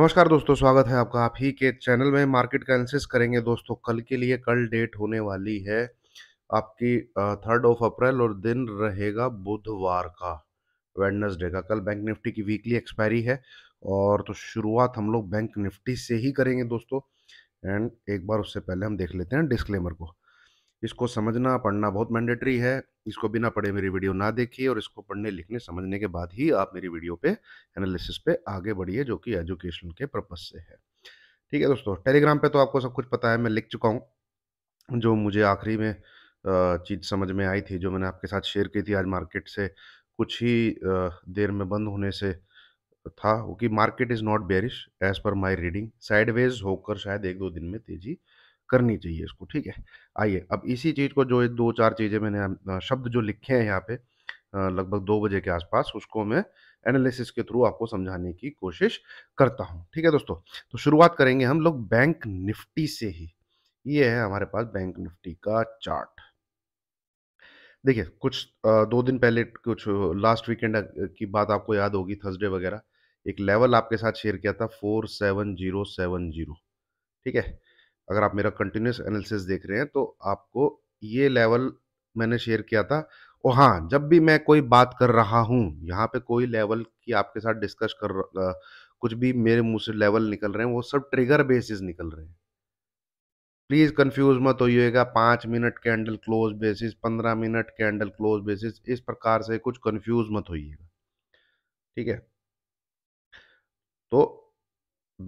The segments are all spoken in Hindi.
नमस्कार दोस्तों स्वागत है आपका आप ही के चैनल में मार्केट का एनालिसिस करेंगे दोस्तों कल के लिए कल डेट होने वाली है आपकी थर्ड ऑफ अप्रैल और दिन रहेगा बुधवार का वेडनेसडे का कल बैंक निफ्टी की वीकली एक्सपायरी है और तो शुरुआत हम लोग बैंक निफ्टी से ही करेंगे दोस्तों एंड एक बार उससे पहले हम देख लेते हैं डिस्क्लेमर को इसको समझना पढ़ना बहुत मैंडेटरी है इसको बिना पढ़े मेरी वीडियो ना देखिए और इसको पढ़ने लिखने समझने के बाद ही आप मेरी वीडियो पे एनालिसिस पे आगे बढ़िए जो कि एजुकेशन के पर्पज़ से है ठीक है दोस्तों टेलीग्राम पे तो आपको सब कुछ पता है मैं लिख चुका हूँ जो मुझे आखिरी में चीज़ समझ में आई थी जो मैंने आपके साथ शेयर की थी आज मार्केट से कुछ ही देर में बंद होने से था कि market is not bearish as per my reading sideways होकर शायद एक दो दिन में तेज़ी करनी चाहिए इसको ठीक है आइए अब इसी चीज़ को जो दो चार चीज़ें मैंने शब्द जो लिखे हैं यहाँ पे लगभग दो बजे के आसपास उसको मैं एनालिसिस के थ्रू आपको समझाने की कोशिश करता हूँ ठीक है दोस्तों तो शुरुआत करेंगे हम लोग बैंक निफ्टी से ही ये है हमारे पास बैंक निफ्टी का चार्ट देखिए कुछ दो दिन पहले कुछ लास्ट वीकेंड की बात आपको याद होगी थर्सडे वगैरह एक लेवल आपके साथ शेयर किया था four seven zero seven zero ठीक है अगर आप मेरा कंटिन्यूस एनालिसिस देख रहे हैं तो आपको ये लेवल मैंने शेयर किया था और हाँ जब भी मैं कोई बात कर रहा हूँ यहाँ पे कोई लेवल की आपके साथ डिस्कस कर कुछ भी मेरे मुंह से लेवल निकल रहे हैं वो सब ट्रिगर बेसिस निकल रहे हैं प्लीज़ कंफ्यूज मत होइएगा पाँच मिनट कैंडल क्लोज बेसिस पंद्रह मिनट कैंडल क्लोज बेसिस इस प्रकार से कुछ कंफ्यूज मत होइएगा ठीक है तो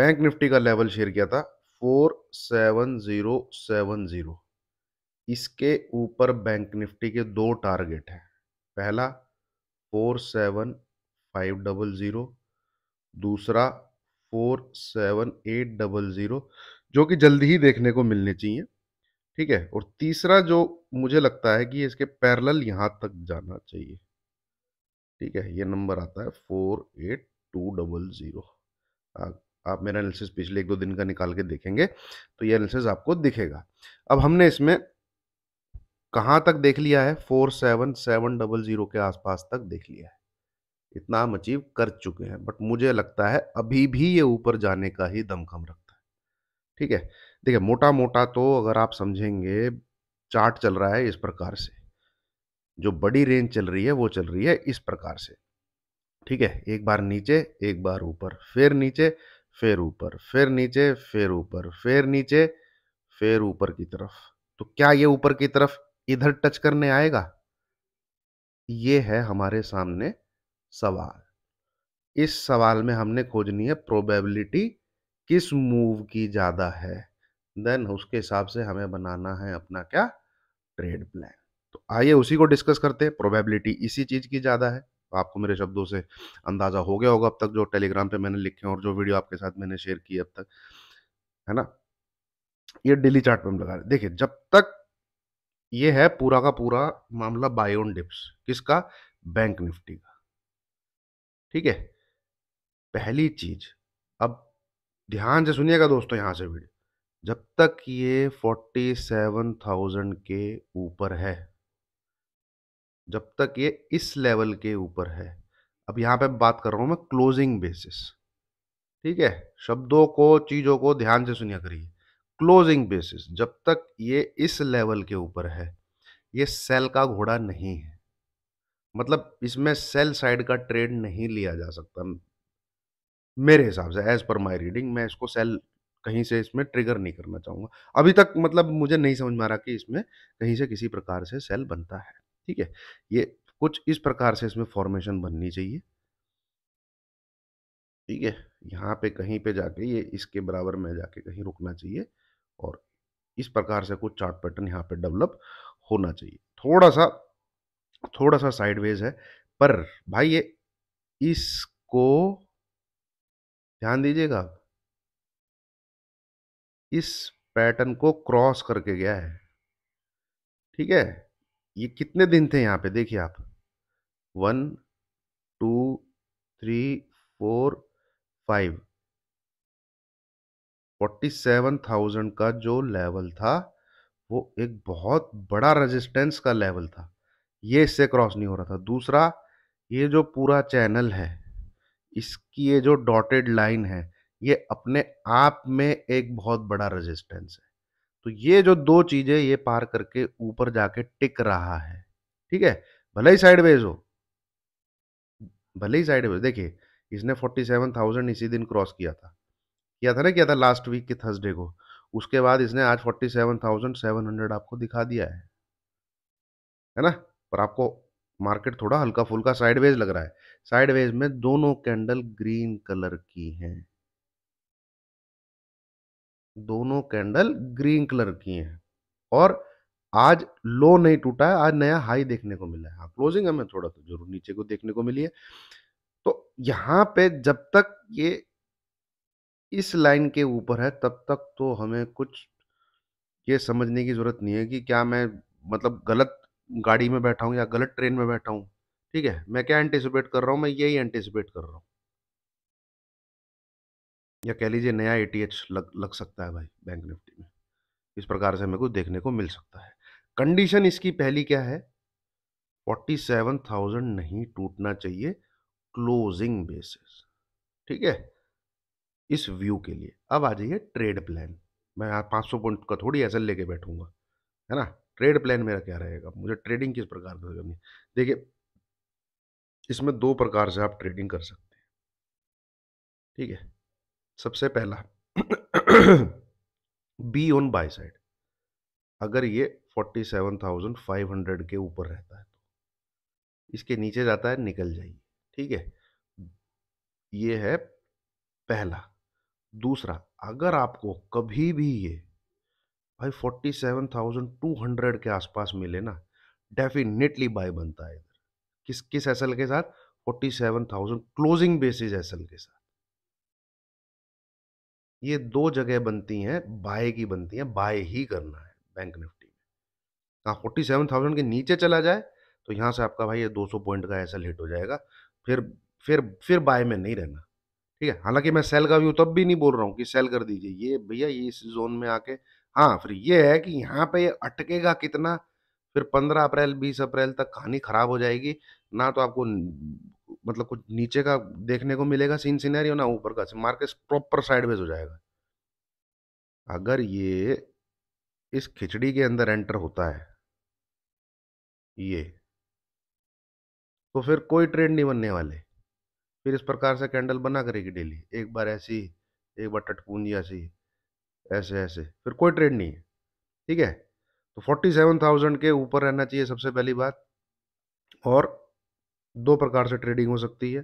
बैंक निफ्टी का लेवल शेयर किया था four seven zero seven zero इसके ऊपर बैंक निफ्टी के दो टारगेट हैं पहला four seven five double zero दूसरा four seven eight double zero जो कि जल्दी ही देखने को मिलने चाहिए ठीक है और तीसरा जो मुझे लगता है कि इसके पैरेलल यहाँ तक जाना चाहिए ठीक है ये नंबर आता है four eight two double zero आप मेरा एनालिसिस पिछले एक दो दिन का निकाल के देखेंगे तो ये एनालिसिस आपको दिखेगा अब हमने इसमें कहाँ तक देख लिया है four seven seven double zero के आसपास तक देख लिया है इतना हम अचीव कर चुके हैं बट मुझे लगता है अभी भी ये ऊपर जाने का ही दमखम रखता है ठीक है देखिए मोटा मोटा तो अगर आप समझेंगे चार्ट चल रहा है इस प्रकार से जो बड़ी रेंज चल रही है वो चल रही है इस प्रकार से ठीक है एक बार नीचे एक बार ऊपर फिर नीचे फिर ऊपर फिर नीचे फिर ऊपर फिर नीचे फिर ऊपर की तरफ तो क्या ये ऊपर की तरफ इधर टच करने आएगा ये है हमारे सामने सवाल इस सवाल में हमने खोजनी है प्रोबेबिलिटी किस मूव की ज़्यादा है देन उसके हिसाब से हमें बनाना है अपना क्या ट्रेड प्लान तो आइए उसी को डिस्कस करते हैं प्रोबेबिलिटी इसी चीज़ की ज़्यादा है आपको मेरे शब्दों से अंदाज़ा हो गया होगा अब तक जो टेलीग्राम पे मैंने लिखे और जो वीडियो आपके साथ मैंने शेयर की अब तक है ना ये डेली चार्ट पे हम लगा रहे देखिए जब तक ये है पूरा का पूरा मामला बायोन डिप्स किसका बैंक निफ्टी का ठीक है पहली चीज अब ध्यान से सुनिएगा दोस्तों यहां से वीडियो जब तक ये 47,000 के ऊपर है जब तक ये इस लेवल के ऊपर है अब यहाँ पे बात कर रहा हूँ मैं क्लोजिंग बेसिस ठीक है शब्दों को चीज़ों को ध्यान से सुनिया करिए क्लोजिंग बेसिस जब तक ये इस लेवल के ऊपर है ये सेल का घोड़ा नहीं है मतलब इसमें सेल साइड का ट्रेड नहीं लिया जा सकता मेरे हिसाब से एज पर माय रीडिंग मैं इसको सेल कहीं से इसमें ट्रिगर नहीं करना चाहूँगा अभी तक मतलब मुझे नहीं समझ में आ रहा कि इसमें कहीं से किसी प्रकार से सेल बनता है ठीक है ये कुछ इस प्रकार से इसमें फॉर्मेशन बननी चाहिए ठीक है यहाँ पे कहीं पे जाके ये इसके बराबर में जाके कहीं रुकना चाहिए और इस प्रकार से कुछ चार्ट पैटर्न यहाँ पे डेवलप होना चाहिए थोड़ा सा थोड़ा सा साइडवेज है पर भाई ये इसको ध्यान दीजिएगा इस पैटर्न को क्रॉस करके गया है ठीक है ये कितने दिन थे यहाँ पे देखिए आप one two three four five forty seven thousand का जो लेवल था वो एक बहुत बड़ा रेजिस्टेंस का लेवल था ये इससे क्रॉस नहीं हो रहा था दूसरा ये जो पूरा चैनल है इसकी ये जो डॉटेड लाइन है ये अपने आप में एक बहुत बड़ा रेजिस्टेंस है तो ये जो दो चीजें ये पार करके ऊपर जाके टिक रहा है ठीक है भले ही साइडवेज हो भले ही साइडवेज देखिए इसने फोर्टी सेवन थाउजेंड इसी दिन क्रॉस किया था किया था ना किया था लास्ट वीक के थर्सडे को उसके बाद इसने आज forty seven thousand seven hundred आपको दिखा दिया है है ना पर आपको मार्केट थोड़ा हल्का फुल्का साइडवेज लग रहा है साइडवेज में दोनों कैंडल ग्रीन कलर की हैं दोनों कैंडल ग्रीन कलर की हैं और आज लो नहीं टूटा है आज नया हाई देखने को मिला है हाँ क्लोजिंग हमें थोड़ा तो जरूर नीचे को देखने को मिली है तो यहाँ पे जब तक ये इस लाइन के ऊपर है तब तक तो हमें कुछ ये समझने की ज़रूरत नहीं है कि क्या मैं मतलब गलत गाड़ी में बैठा हूँ या गलत ट्रेन में बैठा हूँ ठीक है मैं क्या एंटिसिपेट कर रहा हूँ मैं यही एंटिसिपेट कर रहा हूँ या कह लीजिए नया ए लग लग सकता है भाई बैंक निफ्टी में इस प्रकार से हमें कुछ देखने को मिल सकता है कंडीशन इसकी पहली क्या है फोर्टी सेवन थाउजेंड नहीं टूटना चाहिए क्लोजिंग बेसिस ठीक है इस व्यू के लिए अब आ जाइए ट्रेड प्लान मैं यहाँ पाँच सौ पॉइंट का थोड़ी ऐसा लेके बैठूंगा है ना ट्रेड प्लान मेरा क्या रहेगा मुझे ट्रेडिंग किस प्रकार से करनी देखिए इसमें दो प्रकार से आप ट्रेडिंग कर सकते हैं ठीक है सबसे पहला बी ऑन बाय साइड अगर ये forty seven thousand five hundred के ऊपर रहता है तो इसके नीचे जाता है निकल जाइए ठीक है ये है पहला दूसरा अगर आपको कभी भी ये भाई forty seven thousand two hundred के आसपास मिले ना डेफिनेटली बाय बनता है इधर किस किस एसएल के साथ forty seven thousand closing basis SL के साथ ये दो जगह बनती हैं बाय की बनती हैं बाय ही करना है बैंक निफ्टी में कहाँ फोर्टी सेवन थाउजेंड के नीचे चला जाए तो यहाँ से आपका भाई ये दो सौ पॉइंट का ऐसा लेट हो जाएगा फिर फिर फिर बाय में नहीं रहना ठीक है हालांकि मैं सेल का व्यू तब भी नहीं बोल रहा हूँ कि सेल कर दीजिए ये भैया ये इस जोन में आके हाँ फिर ये है कि यहाँ पे अटकेगा कितना फिर पंद्रह अप्रैल बीस अप्रैल तक कहानी खराब हो जाएगी ना तो आपको मतलब कुछ नीचे का देखने को मिलेगा सीन सीनरी ना ऊपर का मार्केट प्रॉपर साइडवेज हो जाएगा अगर ये इस खिचड़ी के अंदर एंटर होता है ये तो फिर कोई ट्रेंड नहीं बनने वाले फिर इस प्रकार से कैंडल बना करेगी डेली एक बार ऐसी एक बार टटपूंजी ऐसी ऐसे ऐसे फिर कोई ट्रेंड नहीं है ठीक है तो फोर्टी सेवन थाउजेंड के ऊपर रहना चाहिए सबसे पहली बात और दो प्रकार से ट्रेडिंग हो सकती है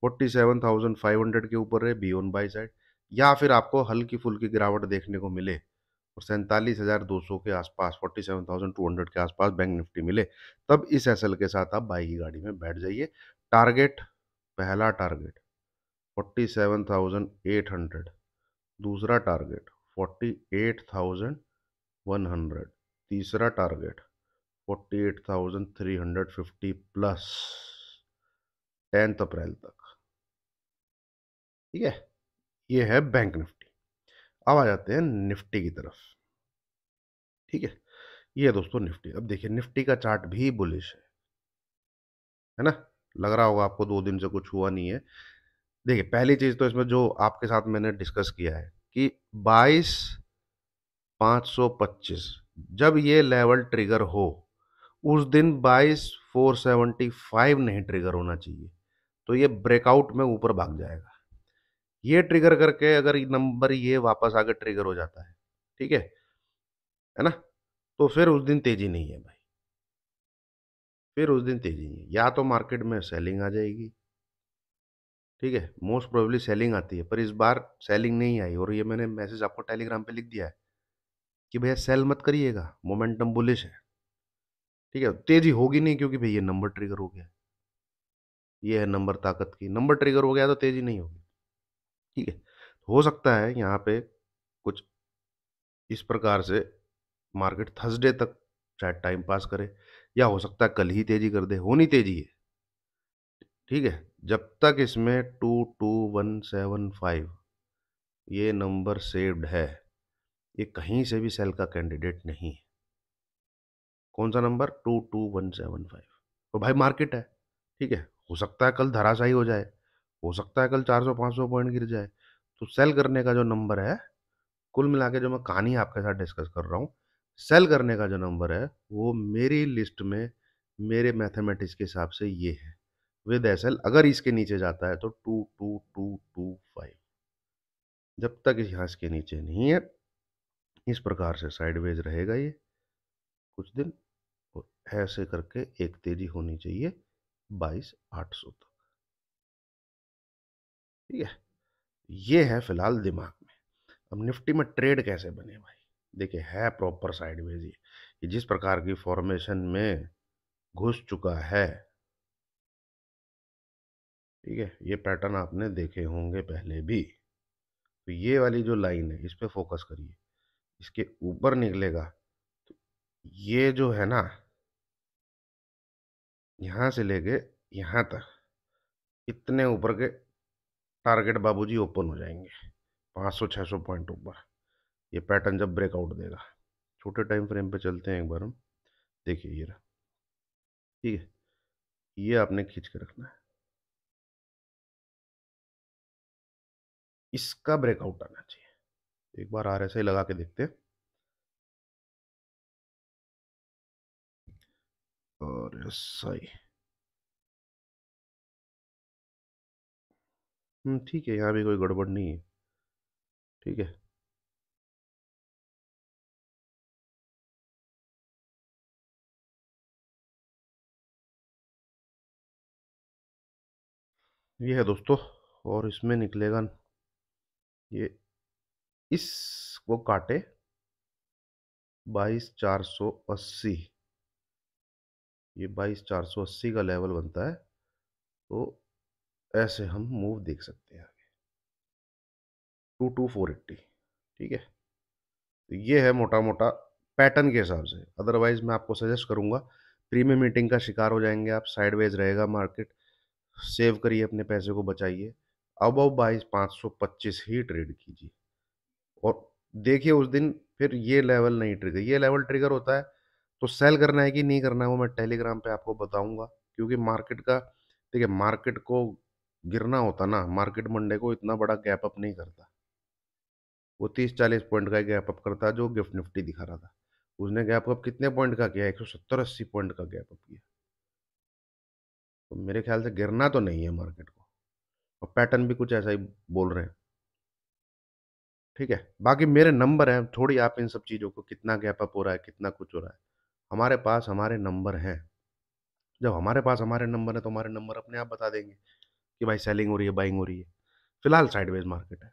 forty seven thousand five hundred के ऊपर है बी ऑन बाई साइड या फिर आपको हल्की फुल्की गिरावट देखने को मिले और सैंतालीस हज़ार दो सौ के आसपास forty seven thousand two hundred के आसपास बैंक निफ्टी मिले तब इस एस के साथ आप बाई की गाड़ी में बैठ जाइए टारगेट पहला target forty seven thousand eight hundred दूसरा target forty eight thousand one hundred तीसरा target forty eight thousand three hundred fifty plus tenth April तक ठीक है ये है बैंक निफ्टी अब आ जाते हैं निफ्टी की तरफ ठीक है ये है दोस्तों निफ्टी अब देखिए निफ्टी का चार्ट भी बुलिश है है ना लग रहा होगा आपको दो दिन से कुछ हुआ नहीं है देखिए पहली चीज़ तो इसमें जो आपके साथ मैंने डिस्कस किया है कि बाईस पांच सौ पच्चीस जब ये लेवल ट्रिगर हो उस दिन बाईस फोर सेवेंटी फाइव नहीं ट्रिगर होना चाहिए तो ये ब्रेकआउट में ऊपर भाग जाएगा ये ट्रिगर करके अगर नंबर ये वापस आकर ट्रिगर हो जाता है ठीक है है ना तो फिर उस दिन तेजी नहीं है भाई फिर उस दिन तेजी नहीं है या तो मार्केट में सेलिंग आ जाएगी ठीक है मोस्ट प्रोबेबली सेलिंग आती है पर इस बार सेलिंग नहीं आई और ये मैंने मैसेज आपको टेलीग्राम पे लिख दिया है कि भैया सेल मत करिएगा मोमेंटम बुलिश है ठीक है तेजी होगी नहीं क्योंकि भैया नंबर ट्रिगर हो गया ये है नंबर ताकत की नंबर ट्रिगर हो गया तो तेज़ी नहीं होगी ठीक है हो सकता है यहाँ पे कुछ इस प्रकार से मार्केट थर्सडे तक शायद टाइम पास करे या हो सकता है कल ही तेज़ी कर दे होनी तेज़ी है ठीक है जब तक इसमें two two one seven five ये नंबर सेव्ड है ये कहीं से भी सेल का कैंडिडेट नहीं है कौन सा number two two one seven five और भाई मार्केट है ठीक है हो सकता है कल धराशाई हो जाए हो सकता है कल 400 500 पॉइंट गिर जाए तो सेल करने का जो नंबर है कुल मिला के जो मैं कहानी आपके साथ डिस्कस कर रहा हूँ सेल करने का जो नंबर है वो मेरी लिस्ट में मेरे मैथमेटिक्स के हिसाब से ये है विद एस एल अगर इसके नीचे जाता है तो two two two two five जब तक यहाँ इसके नीचे नहीं है इस प्रकार से साइडवेज रहेगा ये कुछ दिन और ऐसे करके एक तेजी होनी चाहिए बाईस आठ सौ तक ठीक है ये है फिलहाल दिमाग में अब निफ्टी में ट्रेड कैसे बने भाई देखिए है प्रॉपर साइडवेज ये कि जिस प्रकार की फॉर्मेशन में घुस चुका है ठीक है ये पैटर्न आपने देखे होंगे पहले भी तो ये वाली जो लाइन है इस पर फोकस करिए इसके ऊपर निकलेगा तो ये जो है ना यहाँ से लेके यहाँ तक इतने ऊपर के टारगेट बाबूजी ओपन हो जाएंगे 500-600 पॉइंट ऊपर ये पैटर्न जब ब्रेकआउट देगा छोटे टाइम फ्रेम पे चलते हैं एक बार हम देखिए ये रहा ठीक है ये आपने खींच के रखना है इसका ब्रेकआउट आना चाहिए एक बार आर लगा के देखते हैं और oh, सही er hmm, ठीक है यहाँ भी कोई गड़बड़ नहीं है ठीक है ये है दोस्तों और इसमें निकलेगा ये इसको काटे बाईस चार सौ अस्सी ये बाईस चार सौ अस्सी का लेवल बनता है तो ऐसे हम मूव देख सकते हैं आगे टू टू फोर एट्टी ठीक है तो ये है मोटा मोटा पैटर्न के हिसाब से अदरवाइज़ मैं आपको सजेस्ट करूँगा प्रीमियम मीटिंग का शिकार हो जाएंगे आप साइडवेज रहेगा मार्केट सेव करिए अपने पैसे को बचाइए अब अब बाईस पाँच सौ पच्चीस ही ट्रेड कीजिए और देखिए उस दिन फिर ये लेवल नहीं ट्रिगर ये लेवल ट्रिगर होता है तो सेल करना है कि नहीं करना है वो मैं टेलीग्राम पे आपको बताऊंगा क्योंकि मार्केट का देखिए मार्केट को गिरना होता ना मार्केट मंडे को इतना बड़ा गैप अप नहीं करता वो तीस चालीस पॉइंट का गैप अप करता जो गिफ्ट निफ्टी दिखा रहा था उसने गैप अप कितने पॉइंट का किया एक सौ सत्तर अस्सी पॉइंट का गैप अप किया तो मेरे ख्याल से गिरना तो नहीं है मार्केट को और पैटर्न भी कुछ ऐसा ही बोल रहे हैं ठीक है बाकी मेरे नंबर हैं थोड़ी आप इन सब चीज़ों को कितना गैप अप हो रहा है कितना कुछ हो रहा है हमारे पास हमारे नंबर हैं जब हमारे पास हमारे नंबर है तो हमारे नंबर अपने आप बता देंगे कि भाई सेलिंग हो रही है बाइंग हो रही है फिलहाल साइडवेज मार्केट है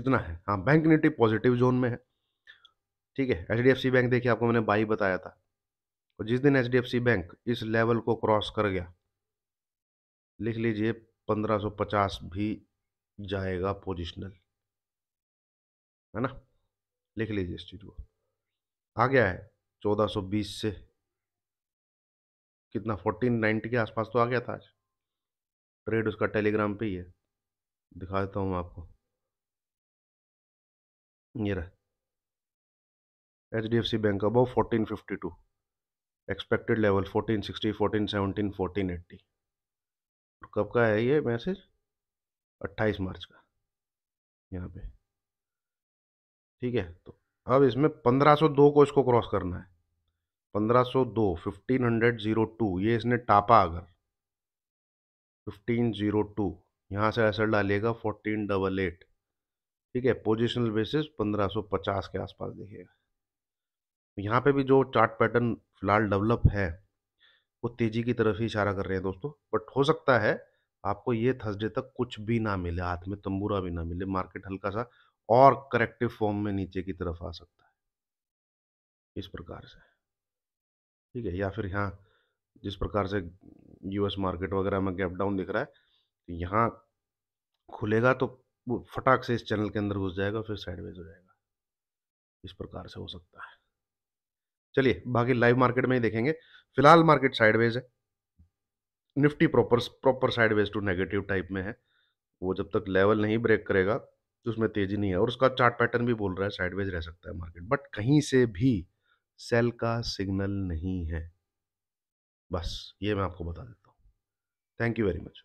इतना है हाँ बैंक निफ्टी पॉजिटिव जोन में है ठीक है H D F C bank देखिए आपको मैंने बाई बताया था और जिस दिन H D F C bank इस लेवल को क्रॉस कर गया लिख लीजिए पंद्रह सौ पचास भी जाएगा पोजिशनल है ना लिख लीजिए इस चीज़ को आ गया है 1420 से कितना 1490 के आसपास तो आ गया था आज ट्रेड उसका टेलीग्राम पे ही है दिखा देता हूँ मैं आपको ये रहा H D F C bank above fourteen fifty to expected level fourteen sixty fourteen seventeen fourteen eighty कब का है ये मैसेज अट्ठाईस मार्च का यहाँ पे ठीक है तो अब इसमें पंद्रह सौ दो को इसको क्रॉस करना है पंद्रह सौ दो फिफ्टीन हंड्रेड ज़ीरो टू ये इसने टापा अगर फिफ्टीन ज़ीरो टू यहाँ से असर डालिएगा फोर्टीन डबल एट ठीक है पोजिशनल बेसिस पंद्रह सौ पचास के आसपास देखिएगा यहाँ पे भी जो चार्ट पैटर्न फिलहाल डेवलप है वो तेज़ी की तरफ ही इशारा कर रहे हैं दोस्तों बट हो सकता है आपको ये थर्सडे तक कुछ भी ना मिले हाथ में तंबूरा भी ना मिले मार्केट हल्का सा और करेक्टिव फॉर्म में नीचे की तरफ आ सकता है इस प्रकार से ठीक है या फिर यहाँ जिस प्रकार से यूएस मार्केट वगैरह में गैप डाउन दिख रहा है तो यहाँ खुलेगा तो वो फटाक से इस चैनल के अंदर घुस जाएगा फिर साइडवेज हो जाएगा इस प्रकार से हो सकता है चलिए बाकी लाइव मार्केट में ही देखेंगे फिलहाल मार्केट साइडवेज है Nifty proper proper sideways to negative type में है वो जब तक लेवल नहीं ब्रेक करेगा तो उसमें तेजी नहीं है और उसका चार्ट पैटर्न भी बोल रहा है साइडवेज रह सकता है मार्केट बट कहीं से भी सेल का सिग्नल नहीं है बस ये मैं आपको बता देता हूँ थैंक यू वेरी मच